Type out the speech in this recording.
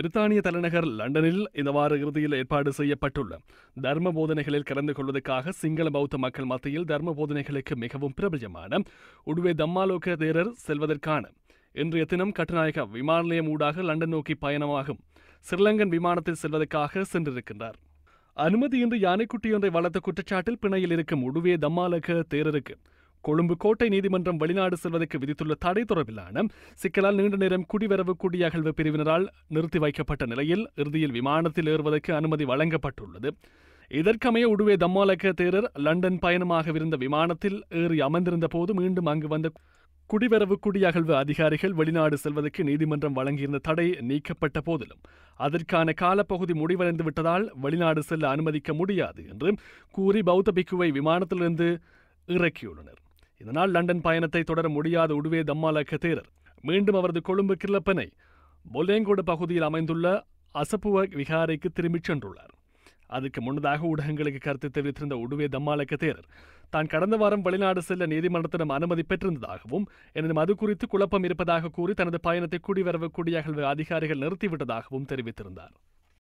பிரித்தானிய தலைநகர் லண்டனில் இந்த வார இறுதியில் ஏற்பாடு செய்யப்பட்டுள்ள தர்ம போதனைகளில் கலந்து கொள்வதற்காக சிங்கள பௌத்த மக்கள் மத்தியில் தர்ம போதனைகளுக்கு மிகவும் பிரபலமான உடுவே தம்மாலோக தேரர் செல்வதற்கான இன்றைய தினம் கட்டுநாயக விமான நிலையம் ஊடாக லண்டன் நோக்கி பயணமாகும் ஸ்ரீலங்கன் விமானத்தில் செல்வதற்காக சென்றிருக்கின்றார் அனுமதியின்றி யானைக்குட்டி ஒன்றை வளர்த்த குற்றச்சாட்டில் பிணையில் இருக்கும் உடுவே தம்மாலக தேரருக்கு கொழும்பு கோட்டை நீதிமன்றம் வெளிநாடு செல்வதற்கு விதித்துள்ள தடை தொடர்பிலான சிக்கலால் நீண்ட நேரம் குடிவரவு குடியகழ்வு பிரிவினரால் நிறுத்தி வைக்கப்பட்ட நிலையில் இறுதியில் விமானத்தில் ஏறுவதற்கு அனுமதி வழங்கப்பட்டுள்ளது இதற்கமைய உடுவே தம்மாலக்க தேரர் லண்டன் பயணமாகவிருந்த விமானத்தில் ஏறி அமர்ந்திருந்த போது மீண்டும் அங்கு வந்த குடிவரவு குடியகழ்வு அதிகாரிகள் வெளிநாடு செல்வதற்கு நீதிமன்றம் வழங்கியிருந்த தடை நீக்கப்பட்ட போதிலும் அதற்கான காலப்பகுதி முடிவடைந்து விட்டதால் வெளிநாடு செல்ல அனுமதிக்க முடியாது என்று கூறி பௌத்த பிக்குவை விமானத்திலிருந்து இறக்கியுள்ளனர் இதனால் லண்டன் பயணத்தை தொடர முடியாத உடுவே தம்மாலக்க தேரர் மீண்டும் அவரது கொழும்பு கிளப்பனை பொலேங்கோடு பகுதியில் அமைந்துள்ள அசப்புவ விகாரைக்கு திரும்பிச் சென்றுள்ளார் அதுக்கு முன்னதாக ஊடகங்களுக்கு கருத்து தெரிவித்திருந்த உடுவே தம்மாலக்க தேரர் தான் கடந்த வாரம் வெளிநாடு செல்ல நீதிமன்றத்திடம் அனுமதி பெற்றிருந்ததாகவும் எனது அது குறித்து குழப்பம் இருப்பதாக கூறி தனது பயணத்தை குடிவரவு குடியகல்வு அதிகாரிகள் நிறுத்திவிட்டதாகவும் தெரிவித்திருந்தார்